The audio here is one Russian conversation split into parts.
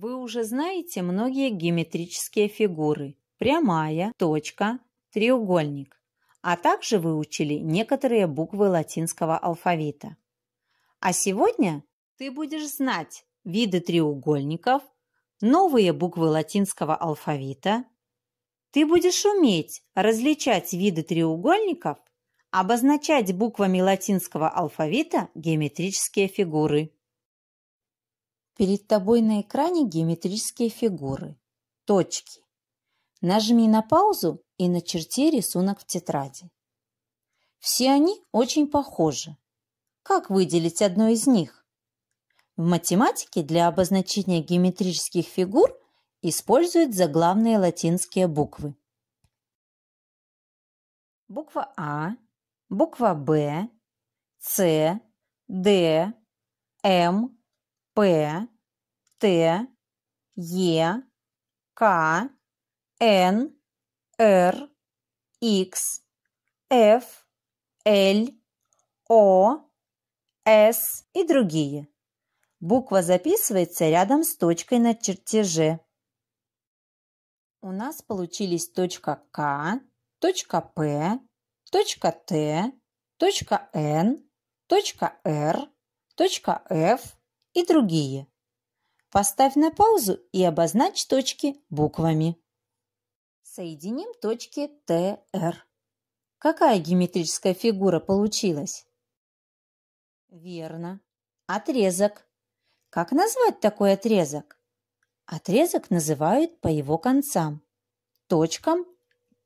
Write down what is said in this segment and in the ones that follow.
Вы уже знаете многие геометрические фигуры. Прямая, точка, треугольник. А также выучили некоторые буквы латинского алфавита. А сегодня ты будешь знать виды треугольников, новые буквы латинского алфавита. Ты будешь уметь различать виды треугольников, обозначать буквами латинского алфавита геометрические фигуры. Перед тобой на экране геометрические фигуры, точки. Нажми на паузу и начерти рисунок в тетради. Все они очень похожи. Как выделить одно из них? В математике для обозначения геометрических фигур используют заглавные латинские буквы. Буква А, буква Б, С, Д, М, П, Т, Е, К, Н, Р, Х, Ф, Л, О, С и другие. Буква записывается рядом с точкой на чертеже. У нас получились точка К, точка П, точка Т, точка Н, точка Р, точка Ф и другие. Поставь на паузу и обозначь точки буквами. Соединим точки ТР. Какая геометрическая фигура получилась? Верно. Отрезок. Как назвать такой отрезок? Отрезок называют по его концам. Точкам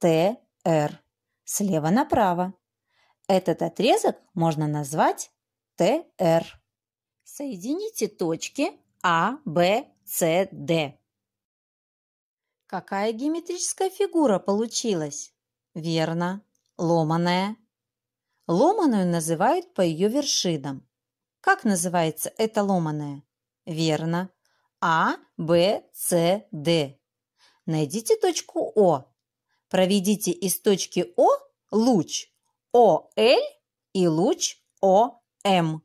ТР. Слева направо. Этот отрезок можно назвать ТР. Соедините точки а, Б, С, Д. Какая геометрическая фигура получилась? Верно, ломаная. Ломаную называют по ее вершинам. Как называется эта ломаная? Верно. А, Б, С, Д. Найдите точку О. Проведите из точки О луч ОЛ и луч ОМ.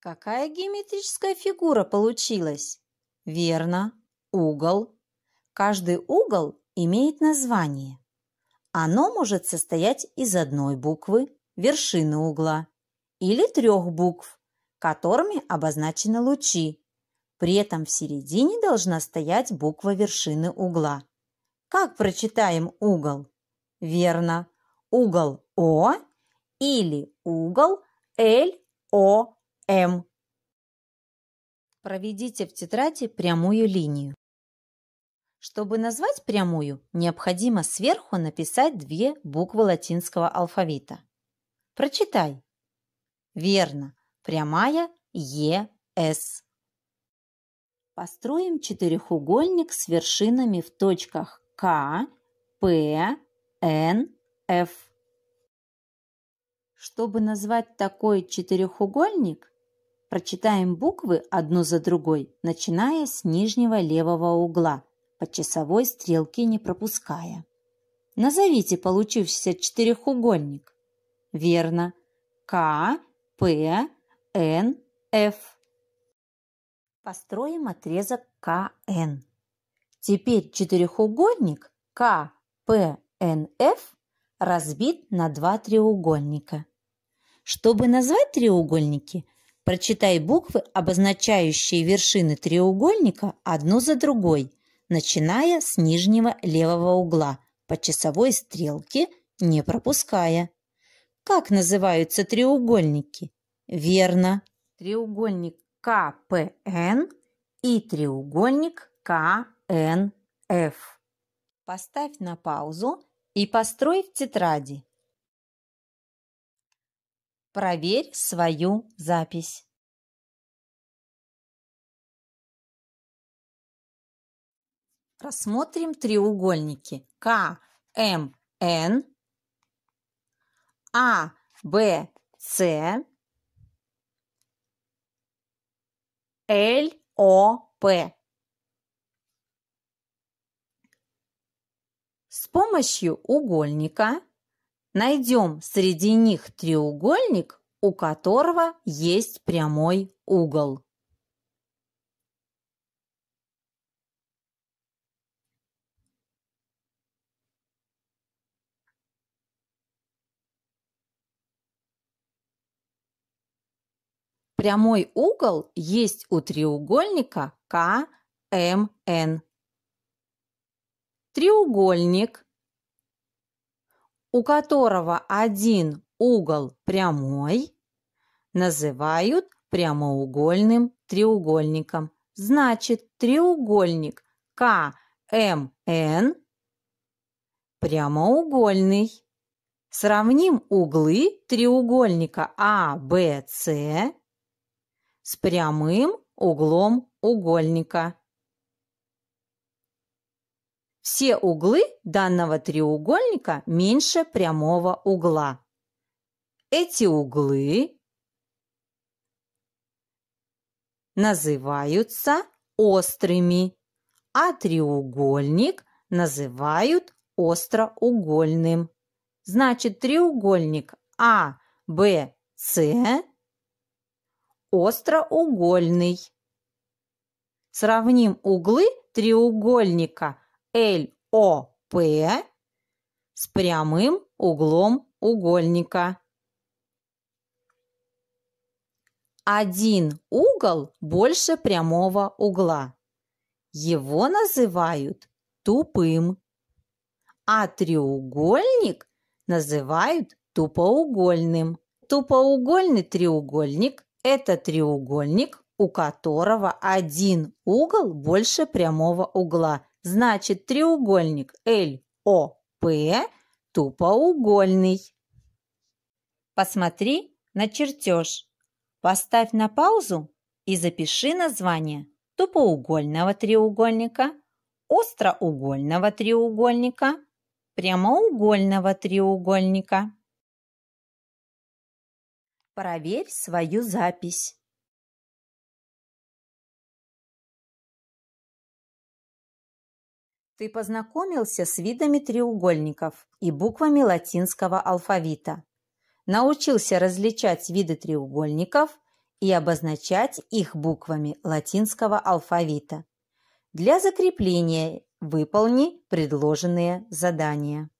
Какая геометрическая фигура получилась? Верно, угол. Каждый угол имеет название. Оно может состоять из одной буквы, вершины угла, или трех букв, которыми обозначены лучи. При этом в середине должна стоять буква вершины угла. Как прочитаем угол? Верно, угол О или угол ЛО. М. Проведите в тетради прямую линию. Чтобы назвать прямую, необходимо сверху написать две буквы латинского алфавита. Прочитай. Верно. Прямая ЕС. Построим четырехугольник с вершинами в точках К, П, Н, Ф. Чтобы назвать такой четырехугольник, Прочитаем буквы одну за другой, начиная с нижнего левого угла, по часовой стрелке не пропуская. Назовите получившийся четырехугольник. Верно. К, П, Н, Ф. Построим отрезок КН. Теперь четырехугольник КПНФ разбит на два треугольника. Чтобы назвать треугольники – Прочитай буквы, обозначающие вершины треугольника, одну за другой, начиная с нижнего левого угла по часовой стрелке, не пропуская. Как называются треугольники? Верно. Треугольник КПН и треугольник КНФ. Поставь на паузу и построй в тетради. Проверь свою запись. Рассмотрим треугольники К, М, Н, А, Б, С, Л, О, П. С помощью угольника найдем среди них треугольник, у которого есть прямой угол. Прямой угол есть у треугольника КМН. Эм треугольник, у которого один угол прямой, называют прямоугольным треугольником. Значит, треугольник КМН эм прямоугольный. Сравним углы треугольника АВС с прямым углом угольника. Все углы данного треугольника меньше прямого угла. Эти углы называются острыми, а треугольник называют остроугольным. Значит, треугольник А, остроугольный. Сравним углы треугольника ЛОП с прямым углом угольника. Один угол больше прямого угла. Его называют тупым, а треугольник называют тупоугольным. Тупоугольный треугольник это треугольник, у которого один угол больше прямого угла. Значит, треугольник ЛОП тупоугольный. Посмотри на чертеж. Поставь на паузу и запиши название тупоугольного треугольника, остроугольного треугольника, прямоугольного треугольника. Проверь свою запись. Ты познакомился с видами треугольников и буквами латинского алфавита. Научился различать виды треугольников и обозначать их буквами латинского алфавита. Для закрепления выполни предложенные задания.